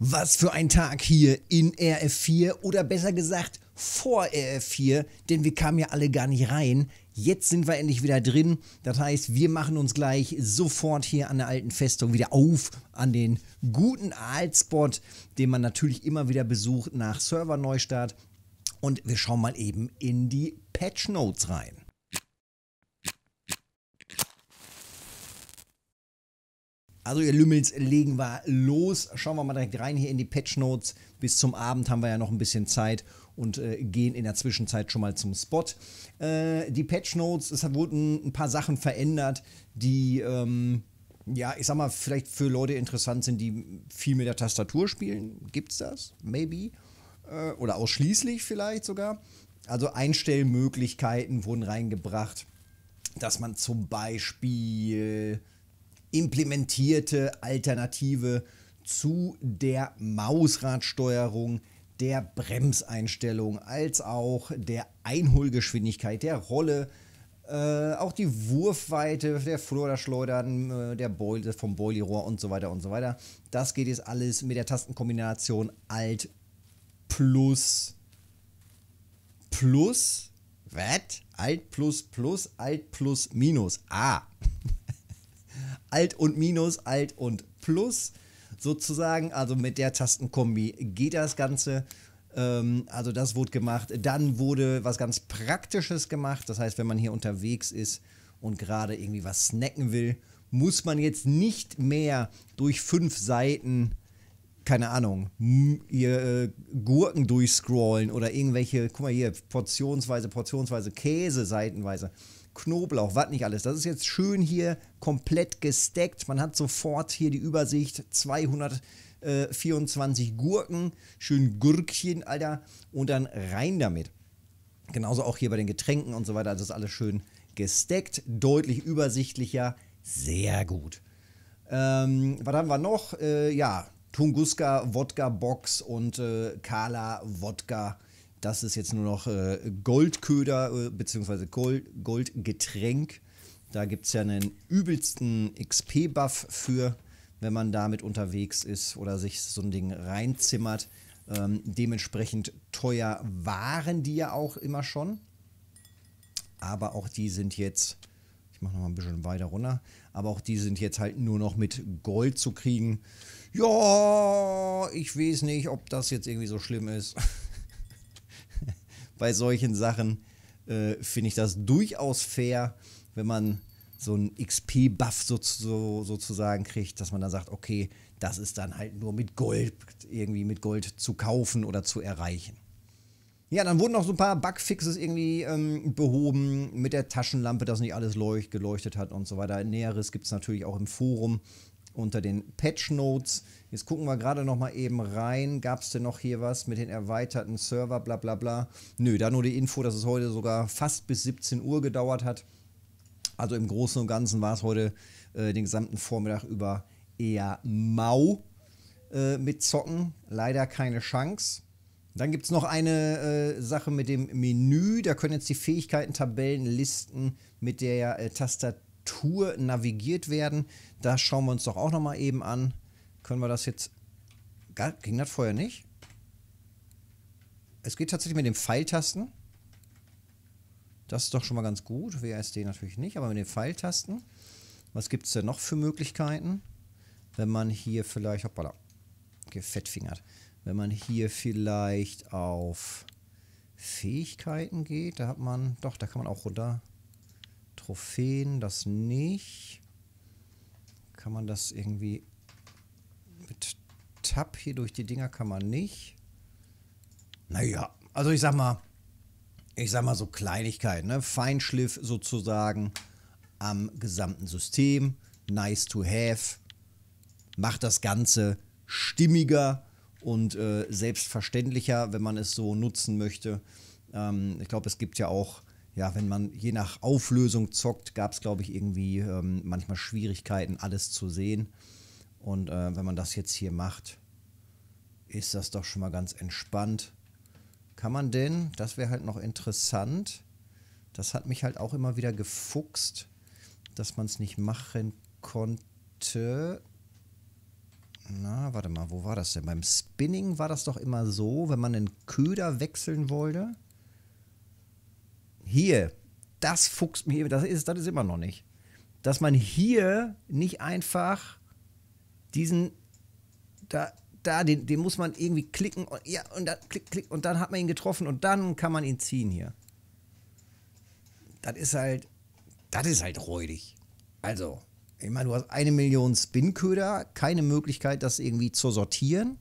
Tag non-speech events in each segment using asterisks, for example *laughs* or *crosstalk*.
Was für ein Tag hier in RF4 oder besser gesagt vor RF4, denn wir kamen ja alle gar nicht rein. Jetzt sind wir endlich wieder drin. Das heißt, wir machen uns gleich sofort hier an der alten Festung wieder auf, an den guten Altspot, den man natürlich immer wieder besucht nach Serverneustart. Und wir schauen mal eben in die Patch Notes rein. Also ihr Lümmels, legen wir los. Schauen wir mal direkt rein hier in die Patch Notes. Bis zum Abend haben wir ja noch ein bisschen Zeit und äh, gehen in der Zwischenzeit schon mal zum Spot. Äh, die Patch Notes, es wurden ein paar Sachen verändert, die, ähm, ja, ich sag mal, vielleicht für Leute interessant sind, die viel mit der Tastatur spielen. Gibt's das? Maybe. Äh, oder ausschließlich vielleicht sogar. Also Einstellmöglichkeiten wurden reingebracht, dass man zum Beispiel implementierte Alternative zu der Mausradsteuerung, der Bremseinstellung, als auch der Einholgeschwindigkeit, der Rolle, äh, auch die Wurfweite der Vorderschleudern, äh, der Beul vom Boilerohr und so weiter und so weiter. Das geht jetzt alles mit der Tastenkombination Alt plus plus. Was? Alt plus plus, Alt plus minus. Ah. *laughs* Alt und Minus, Alt und Plus sozusagen. Also mit der Tastenkombi geht das Ganze. Ähm, also das wurde gemacht. Dann wurde was ganz Praktisches gemacht. Das heißt, wenn man hier unterwegs ist und gerade irgendwie was snacken will, muss man jetzt nicht mehr durch fünf Seiten, keine Ahnung, ihr, äh, Gurken durchscrollen oder irgendwelche, guck mal hier, portionsweise, portionsweise, Käse seitenweise Knoblauch, was nicht alles. Das ist jetzt schön hier komplett gesteckt. Man hat sofort hier die Übersicht 224 Gurken, schön Gürkchen, Alter, und dann rein damit. Genauso auch hier bei den Getränken und so weiter, das ist alles schön gesteckt, deutlich übersichtlicher, sehr gut. Ähm, was haben wir noch? Äh, ja, Tunguska Wodka Box und äh, Kala Wodka box das ist jetzt nur noch äh, Goldköder äh, bzw. Gold, Goldgetränk. Da gibt es ja einen übelsten XP-Buff für, wenn man damit unterwegs ist oder sich so ein Ding reinzimmert. Ähm, dementsprechend teuer waren die ja auch immer schon. Aber auch die sind jetzt, ich mache nochmal ein bisschen weiter runter, aber auch die sind jetzt halt nur noch mit Gold zu kriegen. Ja, ich weiß nicht, ob das jetzt irgendwie so schlimm ist. *laughs* bei solchen Sachen äh, finde ich das durchaus fair, wenn man so einen XP-Buff so, so, sozusagen kriegt, dass man dann sagt, okay, das ist dann halt nur mit Gold, irgendwie mit Gold zu kaufen oder zu erreichen. Ja, dann wurden noch so ein paar Bugfixes irgendwie ähm, behoben mit der Taschenlampe, dass nicht alles leucht, geleuchtet hat und so weiter. Näheres gibt es natürlich auch im Forum unter den Patch Notes. Jetzt gucken wir gerade noch mal eben rein. Gab es denn noch hier was mit den erweiterten Server, bla bla bla? Nö, da nur die Info, dass es heute sogar fast bis 17 Uhr gedauert hat. Also im Großen und Ganzen war es heute äh, den gesamten Vormittag über eher mau äh, mit Zocken. Leider keine Chance. Dann gibt es noch eine äh, Sache mit dem Menü. Da können jetzt die Fähigkeiten, Tabellen, Listen mit der äh, Tastatur Tour navigiert werden. Das schauen wir uns doch auch nochmal eben an. Können wir das jetzt... Ging das vorher nicht? Es geht tatsächlich mit den Pfeiltasten. Das ist doch schon mal ganz gut. WSD natürlich nicht, aber mit den Pfeiltasten. Was gibt es denn noch für Möglichkeiten? Wenn man hier vielleicht... Hoppala. Gefettfingert. Wenn man hier vielleicht auf Fähigkeiten geht, da hat man... Doch, da kann man auch runter Trophäen, das nicht. Kann man das irgendwie mit Tab hier durch die Dinger kann man nicht. Naja, also ich sag mal, ich sag mal so Kleinigkeiten, ne? Feinschliff sozusagen am gesamten System. Nice to have. Macht das Ganze stimmiger und äh, selbstverständlicher, wenn man es so nutzen möchte. Ähm, ich glaube, es gibt ja auch ja, wenn man je nach Auflösung zockt, gab es, glaube ich, irgendwie ähm, manchmal Schwierigkeiten, alles zu sehen. Und äh, wenn man das jetzt hier macht, ist das doch schon mal ganz entspannt. Kann man denn, das wäre halt noch interessant, das hat mich halt auch immer wieder gefuchst, dass man es nicht machen konnte. Na, warte mal, wo war das denn? Beim Spinning war das doch immer so, wenn man einen Köder wechseln wollte hier, das fuchst mir, das ist, das ist immer noch nicht. Dass man hier nicht einfach diesen, da, da, den, den muss man irgendwie klicken und, ja, und dann klick, klick, und dann hat man ihn getroffen und dann kann man ihn ziehen hier. Das ist halt, das ist halt räudig. Also, ich meine, du hast eine Million Spinköder, keine Möglichkeit, das irgendwie zu sortieren.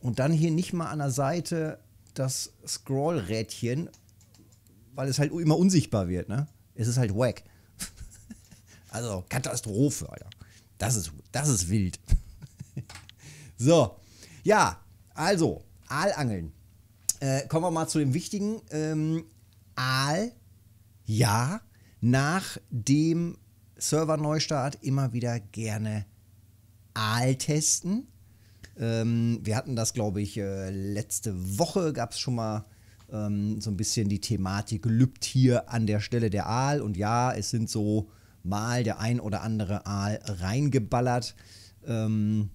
Und dann hier nicht mal an der Seite das Scrollrädchen, weil es halt immer unsichtbar wird, ne? Es ist halt wack. *laughs* also Katastrophe, Alter. Das ist, das ist wild. *laughs* so, ja, also, Aalangeln. Äh, kommen wir mal zu dem wichtigen. Ähm, Aal, ja, nach dem Server-Neustart immer wieder gerne Aal testen. Ähm, wir hatten das, glaube ich, äh, letzte Woche gab es schon mal ähm, so ein bisschen die Thematik lübt hier an der Stelle der Aal. Und ja, es sind so mal der ein oder andere Aal reingeballert. Ähm,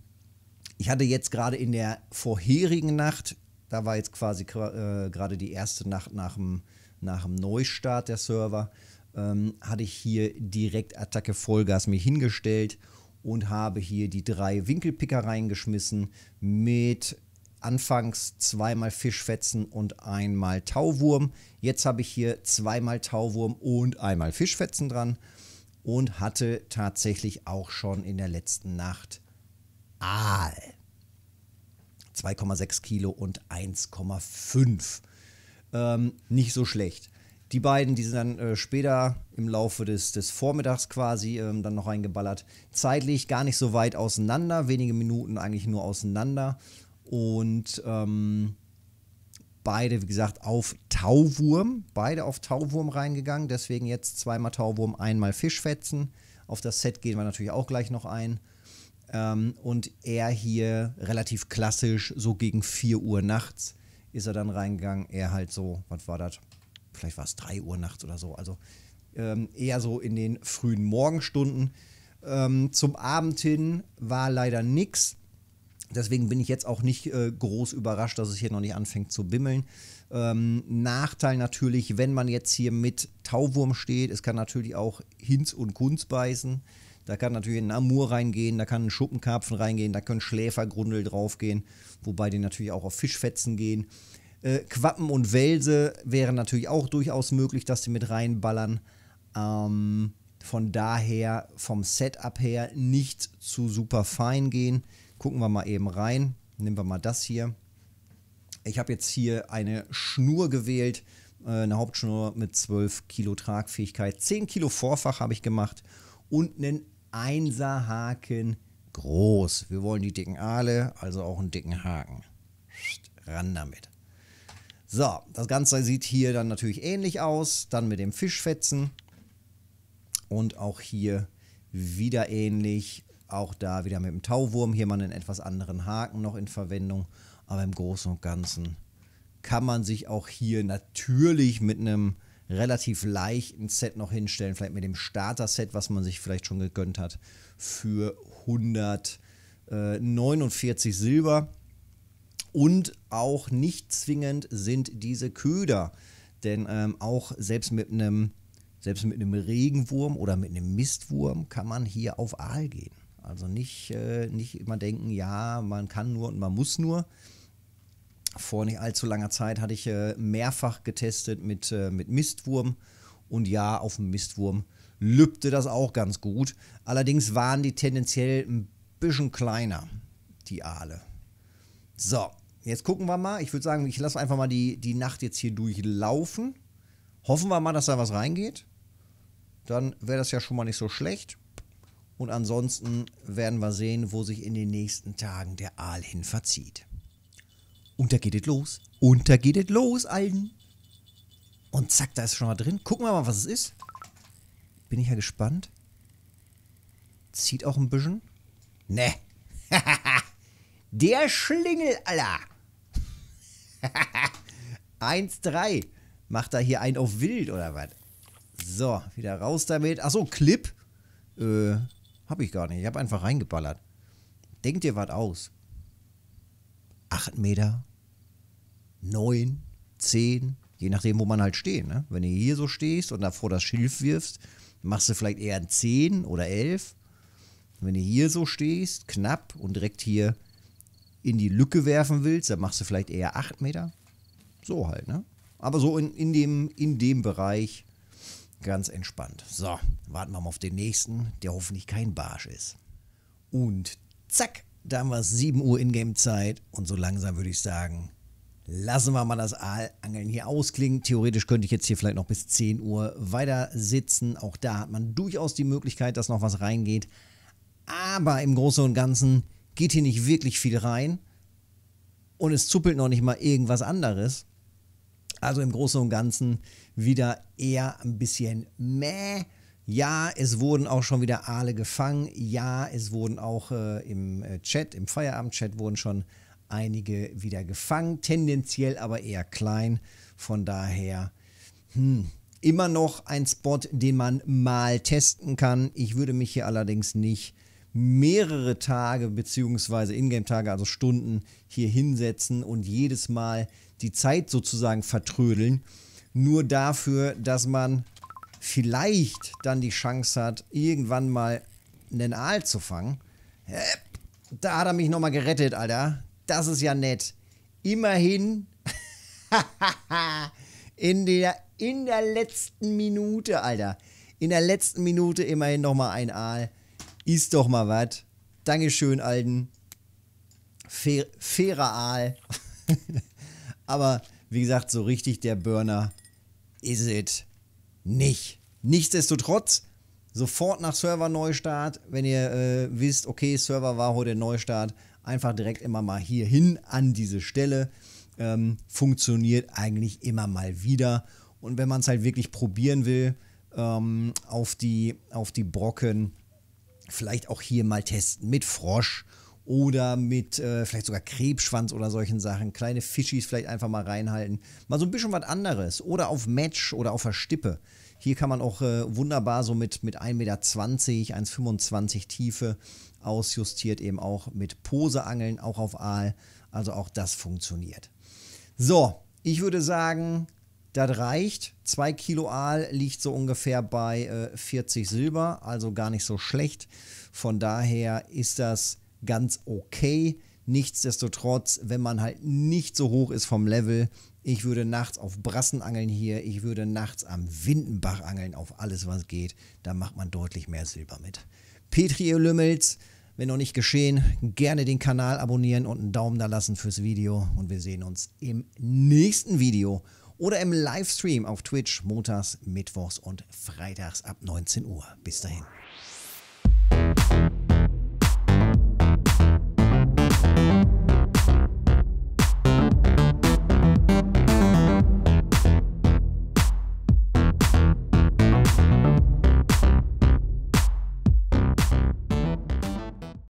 ich hatte jetzt gerade in der vorherigen Nacht, da war jetzt quasi äh, gerade die erste Nacht nach dem, nach dem Neustart der Server, ähm, hatte ich hier direkt Attacke Vollgas mir hingestellt und habe hier die drei Winkelpicker reingeschmissen mit Anfangs zweimal Fischfetzen und einmal Tauwurm. Jetzt habe ich hier zweimal Tauwurm und einmal Fischfetzen dran und hatte tatsächlich auch schon in der letzten Nacht Aal. 2,6 Kilo und 1,5. Ähm, nicht so schlecht. Die beiden, die sind dann äh, später im Laufe des, des Vormittags quasi ähm, dann noch reingeballert. Zeitlich gar nicht so weit auseinander, wenige Minuten eigentlich nur auseinander. Und ähm, beide, wie gesagt, auf Tauwurm. Beide auf Tauwurm reingegangen. Deswegen jetzt zweimal Tauwurm, einmal Fischfetzen. Auf das Set gehen wir natürlich auch gleich noch ein. Ähm, und er hier relativ klassisch, so gegen 4 Uhr nachts ist er dann reingegangen. Er halt so, was war das? Vielleicht war es 3 Uhr nachts oder so. Also ähm, eher so in den frühen Morgenstunden. Ähm, zum Abend hin war leider nichts. Deswegen bin ich jetzt auch nicht äh, groß überrascht, dass es hier noch nicht anfängt zu bimmeln. Ähm, Nachteil natürlich, wenn man jetzt hier mit Tauwurm steht, es kann natürlich auch Hinz und Kunz beißen. Da kann natürlich ein Amur reingehen, da kann ein Schuppenkarpfen reingehen, da können Schläfergrundel draufgehen, wobei die natürlich auch auf Fischfetzen gehen. Äh, Quappen und Wälse wären natürlich auch durchaus möglich, dass die mit reinballern. Ähm, von daher vom Setup her nicht zu super fein gehen. Gucken wir mal eben rein. Nehmen wir mal das hier. Ich habe jetzt hier eine Schnur gewählt, äh, eine Hauptschnur mit 12 Kilo Tragfähigkeit, 10 Kilo Vorfach habe ich gemacht und einen Einserhaken groß. Wir wollen die dicken Aale, also auch einen dicken Haken. Ran damit. So, das Ganze sieht hier dann natürlich ähnlich aus. Dann mit dem Fischfetzen. Und auch hier wieder ähnlich. Auch da wieder mit dem Tauwurm. Hier mal einen etwas anderen Haken noch in Verwendung. Aber im Großen und Ganzen kann man sich auch hier natürlich mit einem relativ leichten Set noch hinstellen. Vielleicht mit dem Starter-Set, was man sich vielleicht schon gegönnt hat, für 149 Silber. Und auch nicht zwingend sind diese Köder. Denn ähm, auch selbst mit einem selbst mit einem Regenwurm oder mit einem Mistwurm kann man hier auf Aal gehen. Also nicht, äh, nicht immer denken, ja, man kann nur und man muss nur. Vor nicht allzu langer Zeit hatte ich äh, mehrfach getestet mit, äh, mit Mistwurm. Und ja, auf dem Mistwurm lübte das auch ganz gut. Allerdings waren die tendenziell ein bisschen kleiner, die Aale. So, jetzt gucken wir mal. Ich würde sagen, ich lasse einfach mal die, die Nacht jetzt hier durchlaufen. Hoffen wir mal, dass da was reingeht dann wäre das ja schon mal nicht so schlecht. Und ansonsten werden wir sehen, wo sich in den nächsten Tagen der Aal hin verzieht. Und da geht es los. Und da geht es los, Alten. Und zack, da ist schon mal drin. Gucken wir mal, was es ist. Bin ich ja gespannt. Zieht auch ein bisschen. Ne. *laughs* der Schlingel Alter. 1-3. *laughs* Macht er hier einen auf wild oder was? So, wieder raus damit. Achso, Clip. Äh, hab ich gar nicht. Ich hab einfach reingeballert. Denkt ihr was aus? 8 Meter, 9, 10, je nachdem, wo man halt steht. Ne? Wenn du hier so stehst und davor das Schilf wirfst, machst du vielleicht eher ein 10 oder 11. Wenn du hier so stehst, knapp und direkt hier in die Lücke werfen willst, dann machst du vielleicht eher 8 Meter. So halt, ne? Aber so in, in, dem, in dem Bereich Ganz entspannt. So, warten wir mal auf den nächsten, der hoffentlich kein Barsch ist. Und zack, da haben wir es 7 Uhr Ingame-Zeit und so langsam würde ich sagen, lassen wir mal das Aalangeln hier ausklingen. Theoretisch könnte ich jetzt hier vielleicht noch bis 10 Uhr weiter sitzen. Auch da hat man durchaus die Möglichkeit, dass noch was reingeht. Aber im Großen und Ganzen geht hier nicht wirklich viel rein und es zuppelt noch nicht mal irgendwas anderes. Also im Großen und Ganzen wieder eher ein bisschen meh. Ja, es wurden auch schon wieder Aale gefangen. Ja, es wurden auch äh, im äh, Chat, im Feierabendchat wurden schon einige wieder gefangen. Tendenziell aber eher klein. Von daher, hm, immer noch ein Spot, den man mal testen kann. Ich würde mich hier allerdings nicht mehrere Tage bzw. Ingame-Tage, also Stunden hier hinsetzen und jedes Mal die Zeit sozusagen vertrödeln, nur dafür, dass man vielleicht dann die Chance hat, irgendwann mal einen Aal zu fangen. Da hat er mich nochmal gerettet, Alter. Das ist ja nett. Immerhin *laughs* in, der, in der letzten Minute, Alter. In der letzten Minute immerhin nochmal ein Aal. Ist doch mal was. Dankeschön, Alden. Fair, fairer Aal. *laughs* Aber wie gesagt, so richtig der Burner ist es nicht. Nichtsdestotrotz, sofort nach Server-Neustart, wenn ihr äh, wisst, okay, Server war heute Neustart, einfach direkt immer mal hier hin an diese Stelle. Ähm, funktioniert eigentlich immer mal wieder. Und wenn man es halt wirklich probieren will, ähm, auf, die, auf die Brocken, vielleicht auch hier mal testen mit Frosch oder mit äh, vielleicht sogar Krebsschwanz oder solchen Sachen. Kleine Fischis vielleicht einfach mal reinhalten. Mal so ein bisschen was anderes. Oder auf Match oder auf Verstippe. Hier kann man auch äh, wunderbar so mit, mit 1,20 Meter, 1,25 Tiefe ausjustiert, eben auch mit Poseangeln, auch auf Aal. Also auch das funktioniert. So, ich würde sagen, das reicht. 2 Kilo Aal liegt so ungefähr bei äh, 40 Silber, also gar nicht so schlecht. Von daher ist das ganz okay. Nichtsdestotrotz, wenn man halt nicht so hoch ist vom Level, ich würde nachts auf Brassen angeln hier, ich würde nachts am Windenbach angeln, auf alles was geht, da macht man deutlich mehr Silber mit. Petri Lümmels, wenn noch nicht geschehen, gerne den Kanal abonnieren und einen Daumen da lassen fürs Video und wir sehen uns im nächsten Video oder im Livestream auf Twitch montags, mittwochs und freitags ab 19 Uhr. Bis dahin.